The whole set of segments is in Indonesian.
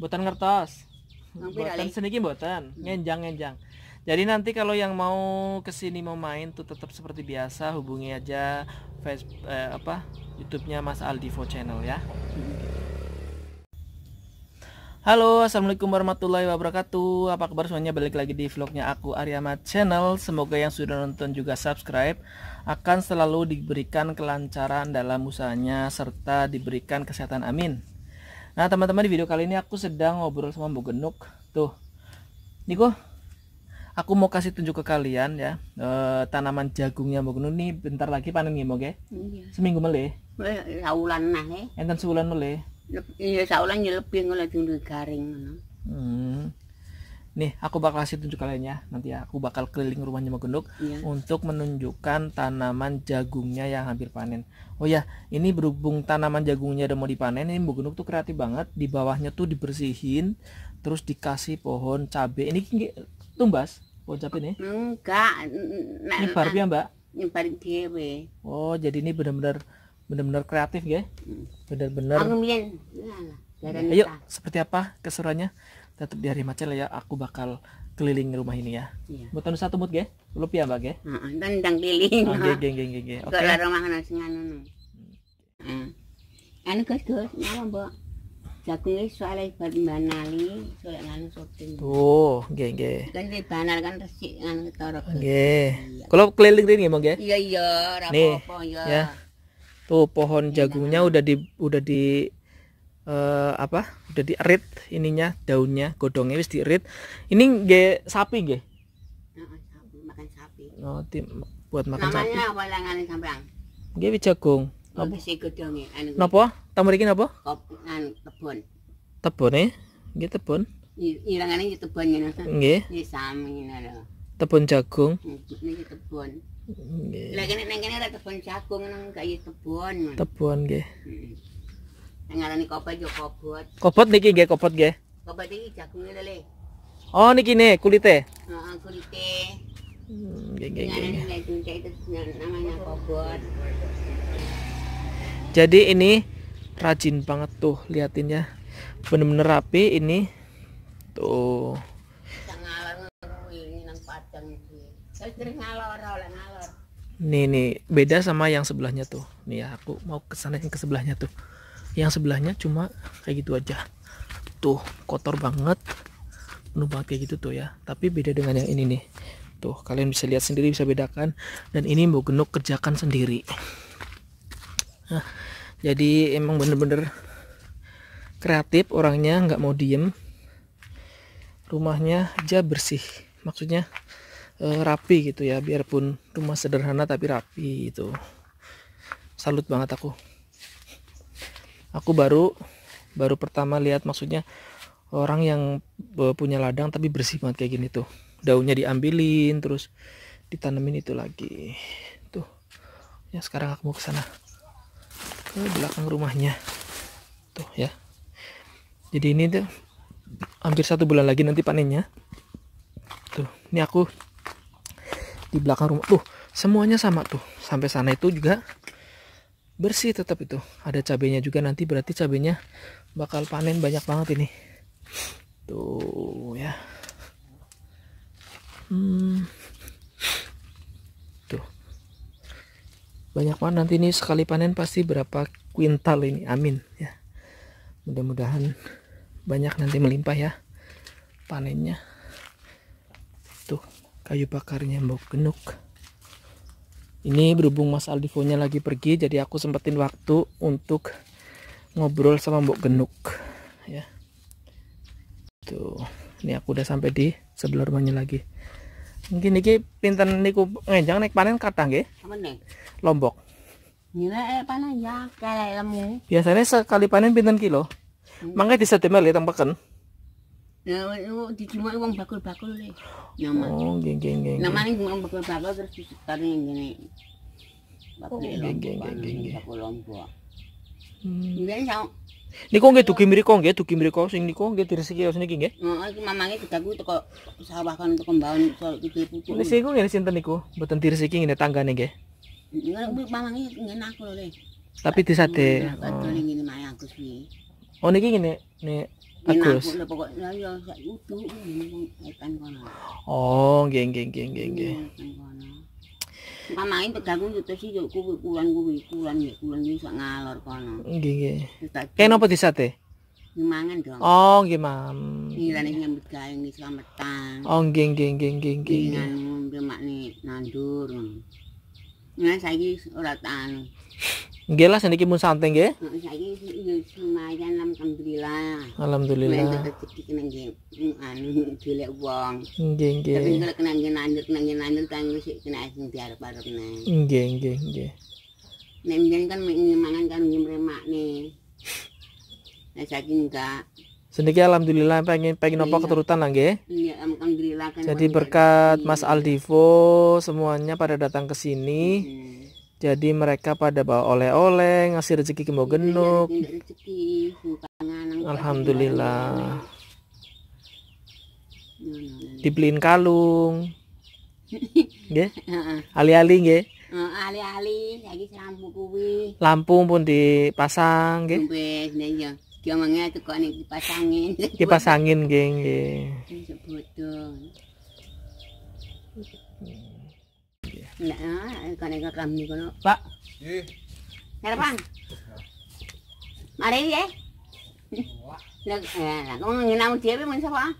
Buatan kertas. Buatan seniki buatan. Hmm. Ngenjang ngenjang. Jadi nanti kalau yang mau kesini mau main tuh tetap seperti biasa hubungi aja Facebook eh, apa YouTube-nya Mas Aldi Aldivo Channel ya. Halo, assalamualaikum warahmatullahi wabarakatuh. Apa kabar semuanya? Balik lagi di vlognya aku Aryama Channel. Semoga yang sudah nonton juga subscribe akan selalu diberikan kelancaran dalam usahanya serta diberikan kesehatan. Amin. Nah teman-teman di video kali ini aku sedang ngobrol sama Bu Genuk Tuh Niko Aku mau kasih tunjuk ke kalian ya e, Tanaman jagungnya Bu Genuk ini. bentar lagi panen nih Moge ya? iya. Seminggu mele. Eh, saulan nah Enten sebulan mele. Iya saulan lebih ngelih garing hmm nih aku bakal kasih tunjuk kalian ya nanti aku bakal keliling rumahnya Genduk iya. untuk menunjukkan tanaman jagungnya yang hampir panen oh ya ini berhubung tanaman jagungnya udah mau dipanen ini Genduk tuh kreatif banget di bawahnya tuh dibersihin terus dikasih pohon cabe ini tumbas pohon cabe nih enggak ini Barbie ya mbak nyebarin dewe oh jadi ini benar-benar benar-benar kreatif ya hmm. benar-benar iya ayo seperti apa keseruannya tetap di hari macan ya aku bakal keliling rumah ini ya. Iya. Buat satu mut ge, lupi ya mbak ge. Heeh, keliling. Oh, ge ge ge ge ge. Oke. kalau rumah nang sing anu. Anu kau geus nyawa bu Jagung wis soalnya buat banali, soalnya anu sopin Oh, ge ge. Kan di banal kan resik anu torok ge iya. Kalau keliling ini ya, mau ge? Iya iya, Nih. Iya. ya. Tuh pohon iya, jagungnya udah di udah di uh, apa udah diirit ininya daunnya godongnya wis diirit ini ge sapi ge makan sapi oh, tim, buat makan namanya sapi namanya apa langane sampean nggih jagung oh, apa sih godonge anu napa tamu iki napa anu kebon tebone eh? nggih tebon ilangane iki tebon ngene nggih nggih sami ngene tebon jagung hmm, niki tebon nggih lha kene nang kene ora tebon jagung nang kaya tebon tebon nggih hmm ngarani kopot yo kopot. Kopot niki nggih, kopot nggih. Kopot iki jagunge lele. Oh niki ne kulite. Heeh, kulite. Hmm, nggih nggih nggih. namanya kopot. Jadi ini rajin banget tuh liatin ya. Bener-bener rapi ini. Tuh. Nih nih beda sama yang sebelahnya tuh. Nih ya, aku mau kesana yang ke sebelahnya tuh yang sebelahnya cuma kayak gitu aja tuh kotor banget penuh banget kayak gitu tuh ya tapi beda dengan yang ini nih tuh kalian bisa lihat sendiri bisa bedakan dan ini mau Genuk kerjakan sendiri nah, jadi emang bener-bener kreatif orangnya nggak mau diem rumahnya aja bersih maksudnya eh, rapi gitu ya biarpun rumah sederhana tapi rapi itu salut banget aku aku baru baru pertama lihat maksudnya orang yang e, punya ladang tapi bersih banget kayak gini tuh daunnya diambilin terus ditanemin itu lagi tuh ya sekarang aku mau ke sana ke belakang rumahnya tuh ya jadi ini tuh hampir satu bulan lagi nanti panennya tuh ini aku di belakang rumah tuh semuanya sama tuh sampai sana itu juga bersih tetap itu ada cabenya juga nanti berarti cabenya bakal panen banyak banget ini tuh ya hmm. tuh banyak banget nanti ini sekali panen pasti berapa kuintal ini amin ya mudah-mudahan banyak nanti melimpah ya panennya tuh kayu bakarnya mau genuk ini berhubung Mas Aldivonya lagi pergi jadi aku sempetin waktu untuk ngobrol sama Mbok Genuk ya tuh ini aku udah sampai di sebelah rumahnya lagi mungkin nih, pinten niku ngejang naik panen kata nggih lombok eh, ya, biasanya sekali panen pinter kilo hmm. mangga di setemel ya tembakan bakul-bakul le. Oh, geng geng geng. Namane wong bakul-bakul terus disetari ngene. Bakul geng geng geng Bakul lombok. Hmm. Niku nggih dugi mriko nggih, dugi mriko sing niku nggih rezeki wis niki nggih. Heeh, iki mamange gedaku teko sawah kan teko mbawon iso dipupuk. Niki sing nggih sinten niku? Mboten direzeki ngene tanggane nggih. Mamange ngene aku lho Tapi disate. Oh. oh niki ngene nek Bagus. Oh, nggih nggih nggih nggih nggih. Pamain pegangku itu sih yo kuwi kulan kuwi kulan ya kulan ngalor kono. Nggih nggih. Kene apa disate? Nyemangan dong. Oh, nggih, Mam. Ngilane nyambut gawe ni selametan. Oh, nggih nggih nggih nggih nggih. Ngilane mak ni nandur. Nah, saiki ora tahan. Nggih lah seniki pun santai nggih. lumayan alhamdulillah. Alhamdulillah. Rezeki nggih anu dilek wong. Nggih nggih. Tapi nek kena nggih kena nggih nandur kan wis kena sing diarep-arepne. Nggih nggih nggih. Nek mbiyen kan mangan kan nggih mremakne. Nah saiki enggak. Sedikit alhamdulillah pengen pengen iya. keturutan lah nggih. Iya, alhamdulillah kan. Jadi berkat Mas Aldivo semuanya pada datang ke sini. Hmm jadi mereka pada bawa oleh-oleh, ngasih rezeki ke iya, genuk. Alhamdulillah. Dibeliin kalung. Nggih. Ali-ali nggih. ali-ali lagi lampu kuwi. Lampu pun dipasang nggih. Wis, ya. Dia mangnya tukokne dipasangin. Dipasangin nggih, nggih. Pak. nggak Harapan. Mari ya. Lah, nggak kok ngenau dhewe men sapa?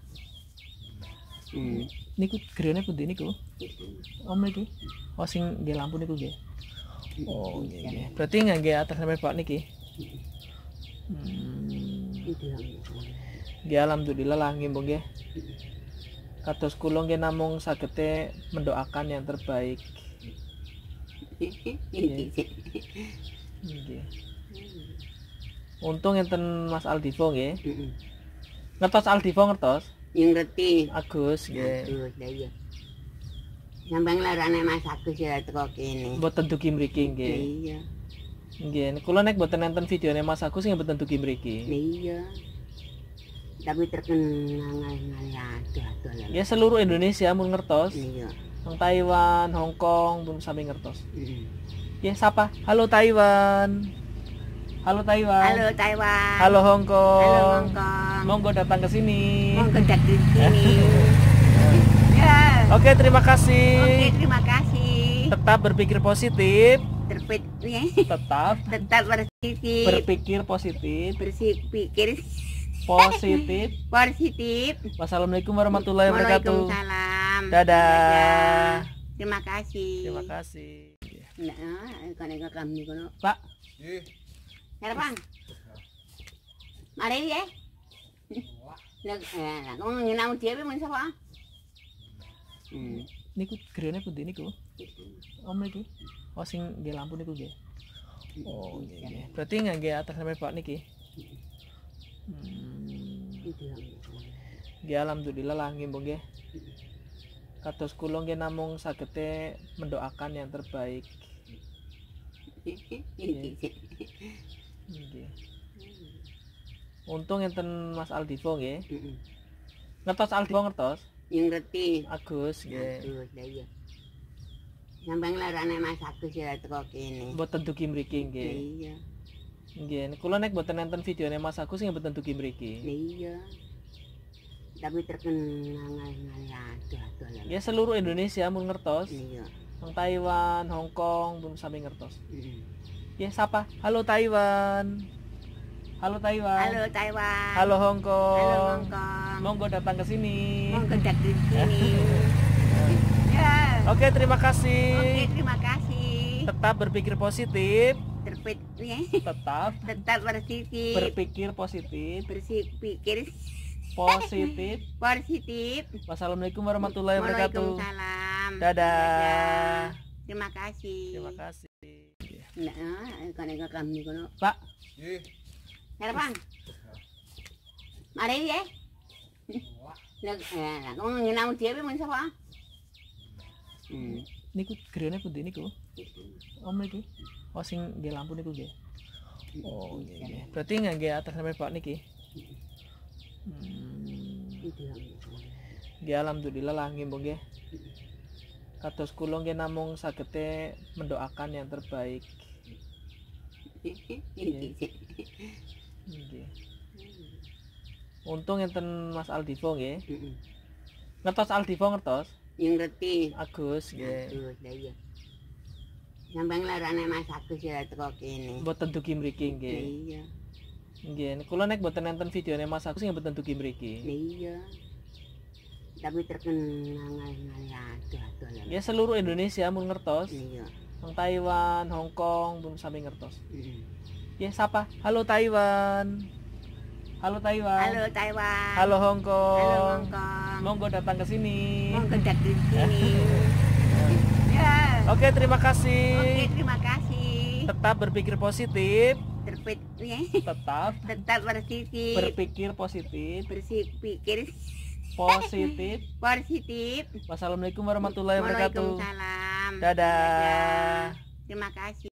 Hmm. Niku gerene pundi niku? Om niku. Oh sing nggih lampu niku nggih. Oh, nggih nggih. Berarti ngangge atas sampai Pak niki. Hmm. Nggih alhamdulillah lah nggih mbok nggih kados kula nggih namung sagete mendoakan yang terbaik nggih untung enten Mas Aldivo nggih ngertos Aldivo ngertos yang ngerti Agus nggih Agus ya iya. Nambang larane Mas Agus ya teko kene. Mboten dugi mriki nggih. Iya. Nggih, kula nek mboten nonton videone Mas Agus nggih mboten dugi mriki. Iya tapi terkenal ada. ya seluruh Indonesia pun ngertos iya Hong Taiwan, Hong Kong, pun sampai ngertos. Iya. Ya, siapa? Halo Taiwan. Halo Taiwan. Halo Taiwan. Halo Hong Kong. Halo Hong Kong. Monggo datang ke sini. Monggo datang ke sini. ya. Oke, terima kasih. Oke, terima kasih. Tetap berpikir positif. Terpikir. Tetap. Tetap berpikir. Berpikir positif. Berpikir positif positif wassalamualaikum warahmatullahi wabarakatuh waalaikumsalam dadah, dadah. terima kasih terima kasih nah, Pak, pak bang, Mari ya. Nek eh ngomong nginau dhewe men sapa? Hmm. Niku grene pundi niku? Om oh, niku. Oh sing dia lampu niku nggih. Oh iya. Berarti nggih atas sampai Pak niki. Gitu ya. Nggih alhamdulillah lah nggih ge, nggih. Kados kula nggih namung sagete mendoakan yang terbaik. Nggih. Untung enten Mas Aldivo nggih. Ngertos Aldivo ngetos? Yang ngerti. Agus nggih. Agus ya. Sampeyan iya. larane Mas Agus ya teko kene. Mboten dugi mriki nggih. Iya. Nggih, kula nek buat nonton nih, Mas Agus yang boten dugi mriki. Iya. Tapi terkenal nggak aduh Ya, ya, ya seluruh Indonesia mun ngertos. Iya. Hong Taiwan, Hong Kong belum sampai ngertos. Iya. Ya sapa? Halo Taiwan. Halo Taiwan. Halo Taiwan. Halo Hong Kong. Halo Hong Kong. Monggo datang ke sini. Monggo datang ke sini. Ya. ya. Oke, terima kasih. Oke, terima kasih. Tetap berpikir positif terpit ya. tetap tetap positif berpikir positif berpikir positif positif wassalamualaikum warahmatullahi wabarakatuh salam dadah, dadah. terima kasih terima kasih nah kono kami kono pak iya. Mari ya. Lah, eh, lah kok ngenamu dhewe men sapa? Hmm. Niku gerene pundi Om oh sing di lampu niku nggih oh nggih iya, iya, iya. berarti gak atas sampai pak niki hmm. alhamdulillah lah nggih mbok nggih kados kula nggih namung sagete mendoakan yang terbaik nggih Untung enten Mas Aldivo nggih. ya. Aldivo ngetos. Yang ngerti. Agus nggih. Agus, ya iya. Sampai larane Mas Agus ya teko kene. Mboten dugi mriki nggih. Iya. Nggih, kula nek mboten nonton videone Mas Agus yang mboten dugi mriki. Iya. Tapi terkenal aduh-aduh. Ya, ya seluruh Indonesia mun ngertos. Iya. Wong Taiwan, Hong Kong, pun sampai ngertos. Iya. Ya sapa? Halo Taiwan. Halo Taiwan. Halo Taiwan. Halo Hong Kong. Halo Hong Kong. Monggo datang ke sini. Monggo datang ke sini. Iya. Oke, terima kasih. Oke, terima kasih. Tetap berpikir positif. Terpik ya. Tetap. Tetap berpikir. Berpikir positif. Berpikir positif. positif. Wassalamualaikum warahmatullahi wabarakatuh. Waalaikumsalam. Dadah. Dadah. Terima kasih.